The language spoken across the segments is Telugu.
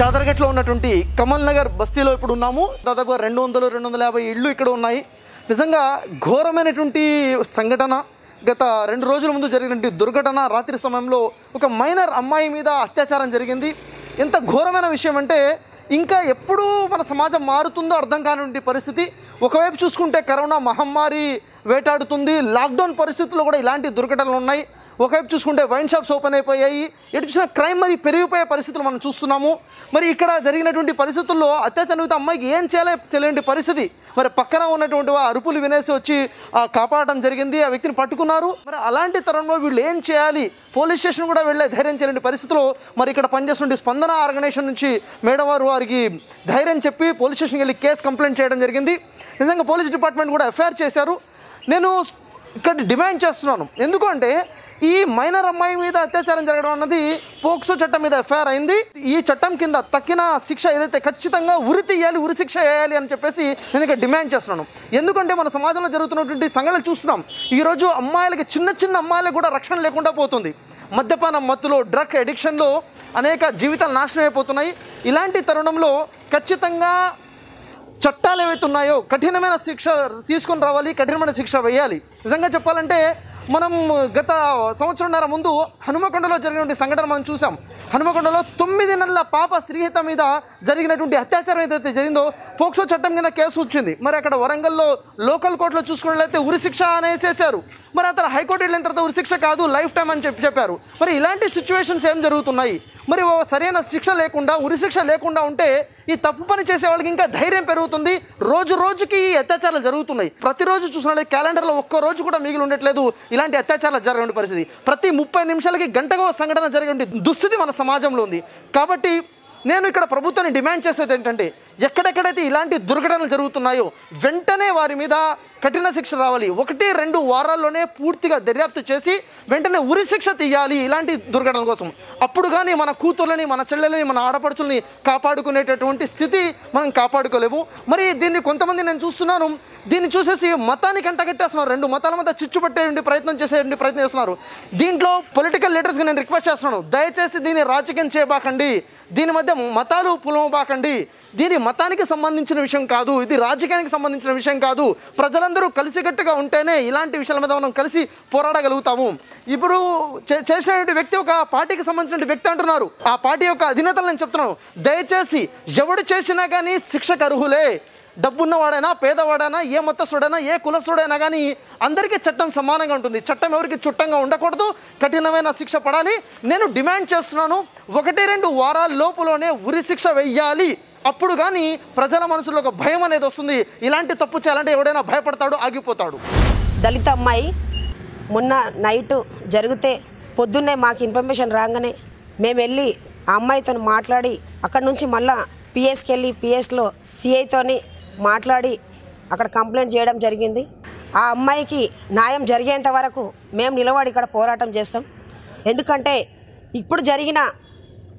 చాదరగట్లో ఉన్నటువంటి కమల్ నగర్ బస్తీలో ఇప్పుడు ఉన్నాము దాదాపుగా రెండు వందలు రెండు వందల యాభై ఇళ్ళు ఇక్కడ ఉన్నాయి నిజంగా ఘోరమైనటువంటి సంఘటన గత రెండు రోజుల ముందు జరిగినటువంటి దుర్ఘటన రాత్రి సమయంలో ఒక మైనర్ అమ్మాయి మీద అత్యాచారం జరిగింది ఎంత ఘోరమైన విషయం అంటే ఇంకా ఎప్పుడూ మన సమాజం మారుతుందో అర్థం కానిటువంటి పరిస్థితి ఒకవైపు చూసుకుంటే కరోనా మహమ్మారి వేటాడుతుంది లాక్డౌన్ పరిస్థితుల్లో కూడా ఇలాంటి దుర్ఘటనలు ఉన్నాయి ఒకవైపు చూసుకుంటే వైన్ షాప్స్ ఓపెన్ అయిపోయాయి ఎటు చూసిన క్రైమ్ మరి పెరిగిపోయే పరిస్థితులు మనం చూస్తున్నాము మరి ఇక్కడ జరిగినటువంటి పరిస్థితుల్లో అత్యాచారం అమ్మాయికి ఏం చేయలే తెలియని పరిస్థితి మరి పక్కన ఉన్నటువంటి అరుపులు వినేసి వచ్చి కాపాడటం జరిగింది ఆ వ్యక్తిని పట్టుకున్నారు మరి అలాంటి తరంలో వీళ్ళు ఏం చేయాలి పోలీస్ స్టేషన్ కూడా వెళ్ళే ధైర్యం చేయలేని పరిస్థితిలో మరి ఇక్కడ పనిచేస్తుండే స్పందన ఆర్గనైజేషన్ నుంచి మేడం వారు వారికి ధైర్యం చెప్పి పోలీస్ స్టేషన్కి వెళ్ళి కేసు కంప్లైంట్ చేయడం జరిగింది నిజంగా పోలీస్ డిపార్ట్మెంట్ కూడా ఎఫ్ఐఆర్ చేశారు నేను ఇక్కడ డిమాండ్ చేస్తున్నాను ఎందుకంటే ఈ మైనర్ అమ్మాయి మీద అత్యాచారం జరగడం అన్నది పోక్సో చట్టం మీద ఎఫ్ఐఆర్ అయింది ఈ చట్టం కింద తక్కిన శిక్ష ఏదైతే ఖచ్చితంగా ఉరి తీయాలి ఉరి శిక్ష వేయాలి అని చెప్పేసి నేను ఇక్కడ డిమాండ్ చేస్తున్నాను ఎందుకంటే మన సమాజంలో జరుగుతున్నటువంటి సంఘటన చూస్తున్నాం ఈరోజు అమ్మాయిలకి చిన్న చిన్న అమ్మాయిలకు కూడా రక్షణ లేకుండా పోతుంది మద్యపాన మత్తులో డ్రగ్ అడిక్షన్లో అనేక జీవితాలు నాశనం అయిపోతున్నాయి ఇలాంటి తరుణంలో ఖచ్చితంగా చట్టాలు ఏవైతే ఉన్నాయో కఠినమైన శిక్ష తీసుకొని రావాలి కఠినమైన శిక్ష వేయాలి నిజంగా చెప్పాలంటే మనం గత సంవత్సరంన్నర ముందు హనుమకొండలో జరిగినటువంటి సంఘటన మనం చూసాం హనుమకొండలో తొమ్మిది నెలల పాప శ్రీహిత మీద జరిగినటువంటి అత్యాచారం ఏదైతే జరిగిందో పోక్సో చట్టం కింద కేసు వచ్చింది మరి అక్కడ వరంగల్లో లోకల్ కోర్టులో చూసుకున్నట్లయితే ఉరిశిక్ష అనేసేసారు మరి అతను హైకోర్టు వెళ్ళిన తర్వాత ఉరి శిక్ష కాదు లైఫ్ టైం అని చెప్పి చెప్పారు మరి ఇలాంటి సిచ్యువేషన్స్ ఏం జరుగుతున్నాయి మరి సరైన శిక్ష లేకుండా ఉరి శిక్ష లేకుండా ఉంటే ఈ తప్పు పని చేసే వాళ్ళకి ఇంకా ధైర్యం పెరుగుతుంది రోజు రోజుకి ఈ అత్యాచారాలు జరుగుతున్నాయి ప్రతిరోజు చూసినట్లయితే క్యాలెండర్లో ఒక్క రోజు కూడా మిగిలి ఉండట్లేదు ఇలాంటి అత్యాచారాలు జరగని పరిస్థితి ప్రతి ముప్పై నిమిషాలకి గంటగా సంఘటన జరగండి దుస్థితి మన సమాజంలో ఉంది కాబట్టి నేను ఇక్కడ ప్రభుత్వాన్ని డిమాండ్ చేసేది ఏంటంటే ఎక్కడెక్కడైతే ఇలాంటి దుర్ఘటనలు జరుగుతున్నాయో వెంటనే వారి మీద కఠిన శిక్ష రావాలి ఒకటి రెండు వారాల్లోనే పూర్తిగా దర్యాప్తు చేసి వెంటనే ఉరి శిక్ష తీయాలి ఇలాంటి దుర్ఘటనల కోసం అప్పుడు కానీ మన కూతుర్లని మన చెల్లెలని మన ఆడపడుచుల్ని కాపాడుకునేటటువంటి స్థితి మనం కాపాడుకోలేము మరి దీన్ని కొంతమంది నేను చూస్తున్నాను దీన్ని చూసేసి మతానికి అంటగట్టేస్తున్నారు రెండు మతాల మధ్య చిచ్చు పట్టేయండి ప్రయత్నం చేసేయండి ప్రయత్నం చేస్తున్నారు దీంట్లో పొలిటికల్ లీడర్స్కి నేను రిక్వెస్ట్ చేస్తున్నాను దయచేసి దీన్ని రాజకీయం చేయబాకండి దీని మధ్య మతాలు పులమబాకండి దీని మతానికి సంబంధించిన విషయం కాదు ఇది రాజకీయానికి సంబంధించిన విషయం కాదు ప్రజలందరూ కలిసికట్టుగా ఉంటేనే ఇలాంటి విషయాల మీద మనం కలిసి పోరాడగలుగుతాము ఇప్పుడు చేసినటువంటి వ్యక్తి ఒక పార్టీకి సంబంధించిన వ్యక్తి అంటున్నారు ఆ పార్టీ యొక్క అధినేతలు నేను చెప్తున్నాను దయచేసి ఎవడు చేసినా కానీ శిక్షకు అర్హులే డబ్బున్నవాడైనా పేదవాడైనా ఏ మతస్థుడైనా ఏ కులస్థుడైనా కానీ అందరికీ చట్టం సమానంగా ఉంటుంది చట్టం ఎవరికి చుట్టంగా ఉండకూడదు కఠినమైన శిక్ష పడాలి నేను డిమాండ్ చేస్తున్నాను ఒకటి రెండు వారాల లోపులోనే ఉరి శిక్ష వెయ్యాలి అప్పుడు కానీ ప్రజల మనసులో ఒక భయం అనేది వస్తుంది ఇలాంటి తప్పు చేయాలంటే ఎవడైనా భయపడతాడు ఆగిపోతాడు దళిత అమ్మాయి మొన్న నైట్ జరిగితే పొద్దున్నే మాకు ఇన్ఫర్మేషన్ రాగానే మేము వెళ్ళి ఆ అమ్మాయితో మాట్లాడి అక్కడ నుంచి మళ్ళా పిఎస్కి వెళ్ళి పిఎస్లో సిఐతోని మాట్లాడి అక్కడ కంప్లైంట్ చేయడం జరిగింది ఆ అమ్మాయికి న్యాయం జరిగేంత వరకు మేము నిలబడి ఇక్కడ పోరాటం చేస్తాం ఎందుకంటే ఇప్పుడు జరిగిన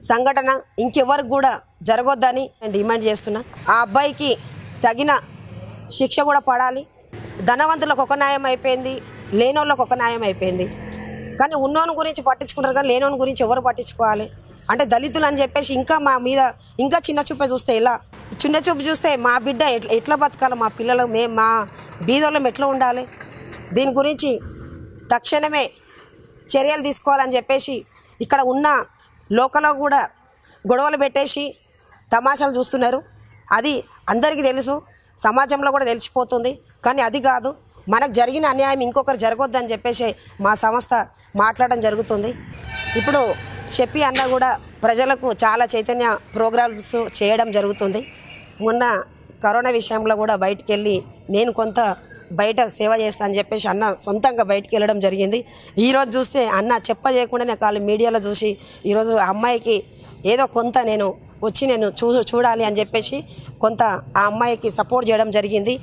సంఘటన ఇంకెవరికి కూడా జరగొద్దని నేను డిమాండ్ చేస్తున్నా ఆ అబ్బాయికి తగిన శిక్ష కూడా పడాలి ధనవంతులకు ఒక న్యాయం అయిపోయింది లేనోళ్ళకు ఒక న్యాయం అయిపోయింది కానీ ఉన్నోని గురించి పట్టించుకుంటారు కానీ లేనోని గురించి ఎవరు పట్టించుకోవాలి అంటే దళితులు అని చెప్పేసి ఇంకా మా మీద ఇంకా చిన్న చూపే చూస్తే ఇలా చిన్న చూపు చూస్తే మా బిడ్డ ఎట్లా ఎట్లా బతకాలి మా పిల్లలు మే మా బీదోళ్ళం ఎట్లా ఉండాలి దీని గురించి తక్షణమే చర్యలు తీసుకోవాలని చెప్పేసి ఇక్కడ ఉన్న లోకల్లో కూడా గొడవలు పెట్టేసి తమాషాలు చూస్తున్నారు అది అందరికీ తెలుసు సమాజంలో కూడా తెలిసిపోతుంది కానీ అది కాదు మనకు జరిగిన అన్యాయం ఇంకొకరు జరగొద్దని చెప్పేసి మా సంస్థ మాట్లాడడం జరుగుతుంది ఇప్పుడు చెప్పి అన్న కూడా ప్రజలకు చాలా చైతన్య ప్రోగ్రామ్స్ చేయడం జరుగుతుంది మొన్న కరోనా విషయంలో కూడా బయటికి వెళ్ళి నేను కొంత బయట సేవ చేస్తా అని చెప్పేసి అన్న సొంతంగా బయటికి వెళ్ళడం జరిగింది ఈరోజు చూస్తే అన్న చెప్ప చేయకుండానే కాళ్ళు మీడియాలో చూసి ఈరోజు అమ్మాయికి ఏదో కొంత నేను వచ్చి నేను చూ చూడాలి అని చెప్పేసి కొంత ఆ అమ్మాయికి సపోర్ట్ చేయడం జరిగింది